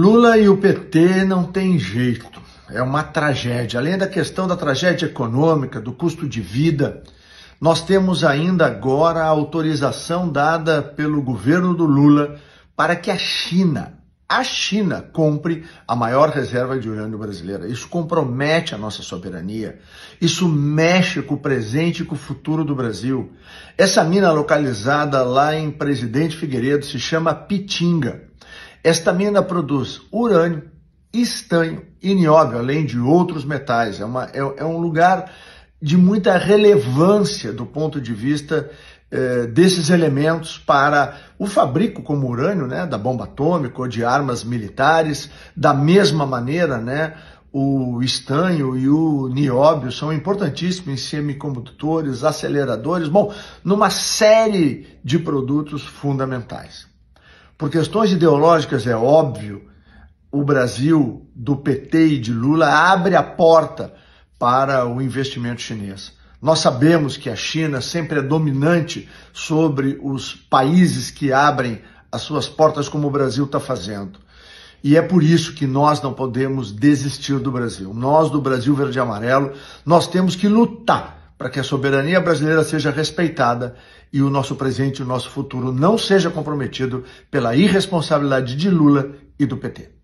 Lula e o PT não tem jeito. É uma tragédia. Além da questão da tragédia econômica, do custo de vida, nós temos ainda agora a autorização dada pelo governo do Lula para que a China, a China, compre a maior reserva de urânio brasileira. Isso compromete a nossa soberania. Isso mexe com o presente e com o futuro do Brasil. Essa mina localizada lá em Presidente Figueiredo se chama Pitinga. Esta mina produz urânio, estanho e nióbio, além de outros metais. É, uma, é, é um lugar de muita relevância do ponto de vista eh, desses elementos para o fabrico como urânio, né, da bomba atômica ou de armas militares, da mesma maneira, né, o estanho e o nióbio são importantíssimos em semicondutores, aceleradores, bom, numa série de produtos fundamentais. Por questões ideológicas, é óbvio, o Brasil do PT e de Lula abre a porta para o investimento chinês. Nós sabemos que a China sempre é dominante sobre os países que abrem as suas portas, como o Brasil está fazendo. E é por isso que nós não podemos desistir do Brasil. Nós, do Brasil Verde e Amarelo, nós temos que lutar para que a soberania brasileira seja respeitada e o nosso presente e o nosso futuro não seja comprometido pela irresponsabilidade de Lula e do PT.